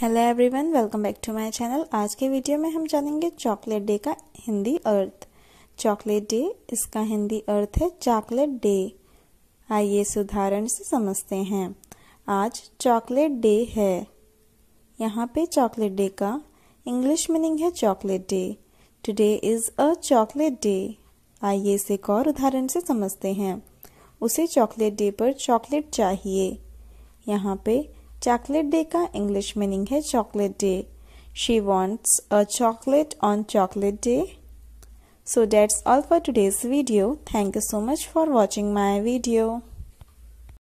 hello everyone welcome back to my channel आज के video में हम जानेंगे चॉकलेट डे का हिंदी अर्थ चॉकलेट डे इसका हिंदी अर्थ है चॉकलेट डे आइए इस उदाहरण से समझते हैं आज चॉकलेट डे है यहाँ पे चॉकलेट डे का इंग्लिश मीनिंग है chocolate day today is a chocolate day आइए इसे एक और उदाहरण से समझते हैं उसे चॉकलेट डे पर चॉकलेट चाहिए यहाँ पे चॉकलेट डे का इंग्लिश मीनिंग है chocolate day she wants a chocolate on chocolate day so that's all for today's video thank you so much for watching my video